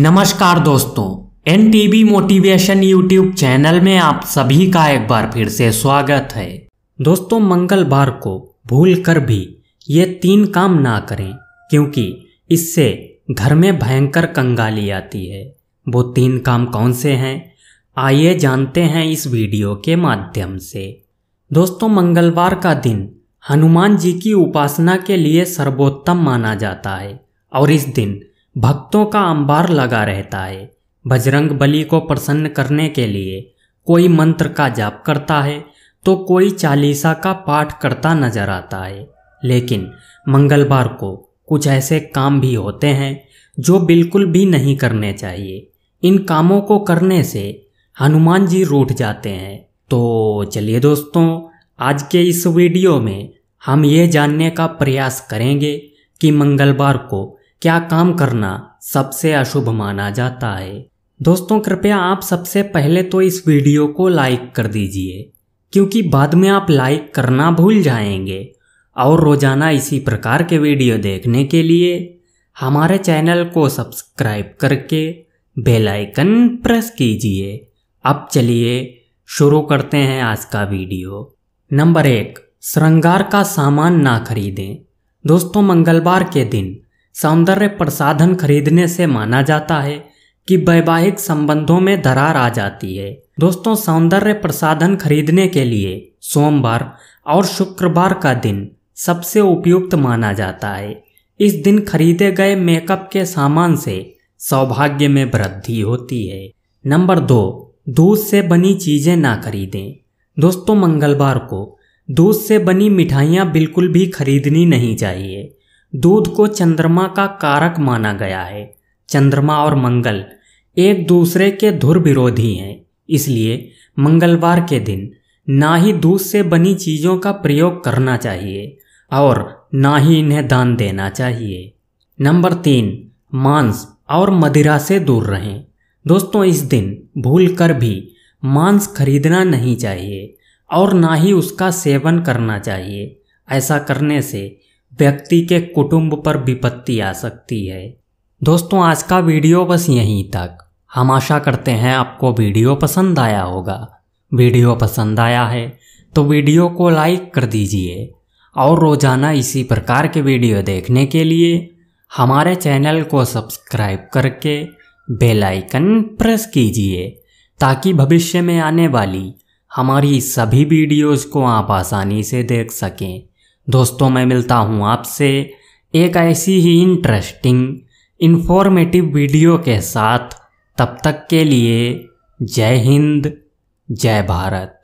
नमस्कार दोस्तों N TV motivation YouTube channel में आप सभी का एक बार फिर से स्वागत है दोस्तों मंगलवार को भूल कर भी ये तीन काम ना करें क्योंकि इससे घर में भयंकर कंगाली आती है वो तीन काम कौन से हैं आइए जानते हैं इस वीडियो के माध्यम से दोस्तों मंगलवार का दिन हनुमान जी की उपासना के लिए सर्वोत्तम माना जाता है और इस दिन भक्तों का अंबार लगा रहता है बजरंग बली को प्रसन्न करने के लिए कोई मंत्र का जाप करता है तो कोई चालीसा का पाठ करता नजर आता है लेकिन मंगलवार को कुछ ऐसे काम भी होते हैं जो बिल्कुल भी नहीं करने चाहिए इन कामों को करने से हनुमान जी रूठ जाते हैं तो चलिए दोस्तों आज के इस वीडियो में हम ये जानने का प्रयास करेंगे कि मंगलवार को क्या काम करना सबसे अशुभ माना जाता है दोस्तों कृपया आप सबसे पहले तो इस वीडियो को लाइक कर दीजिए क्योंकि बाद में आप लाइक करना भूल जाएंगे और रोजाना इसी प्रकार के वीडियो देखने के लिए हमारे चैनल को सब्सक्राइब करके बेल आइकन प्रेस कीजिए अब चलिए शुरू करते हैं आज का वीडियो नंबर एक श्रृंगार का सामान ना खरीदें दोस्तों मंगलवार के दिन सौंदर्य प्रसाधन खरीदने से माना जाता है कि वैवाहिक संबंधों में दरार आ जाती है दोस्तों सौंदर्य प्रसाधन खरीदने के लिए सोमवार और शुक्रवार का दिन सबसे उपयुक्त माना जाता है इस दिन खरीदे गए मेकअप के सामान से सौभाग्य में वृद्धि होती है नंबर दो दूध से बनी चीजें ना खरीदें दोस्तों मंगलवार को दूध से बनी मिठाइयाँ बिल्कुल भी खरीदनी नहीं चाहिए दूध को चंद्रमा का कारक माना गया है चंद्रमा और मंगल एक दूसरे के धुर विरोधी हैं इसलिए मंगलवार के दिन ना ही दूध से बनी चीज़ों का प्रयोग करना चाहिए और ना ही इन्हें दान देना चाहिए नंबर तीन मांस और मदिरा से दूर रहें दोस्तों इस दिन भूल कर भी मांस खरीदना नहीं चाहिए और ना ही उसका सेवन करना चाहिए ऐसा करने से व्यक्ति के कुटुंब पर विपत्ति आ सकती है दोस्तों आज का वीडियो बस यहीं तक हम आशा करते हैं आपको वीडियो पसंद आया होगा वीडियो पसंद आया है तो वीडियो को लाइक कर दीजिए और रोज़ाना इसी प्रकार के वीडियो देखने के लिए हमारे चैनल को सब्सक्राइब करके बेल आइकन प्रेस कीजिए ताकि भविष्य में आने वाली हमारी सभी वीडियोस को आप आसानी से देख सकें दोस्तों मैं मिलता हूँ आपसे एक ऐसी ही इंटरेस्टिंग इन्फॉर्मेटिव वीडियो के साथ तब तक के लिए जय हिंद जय भारत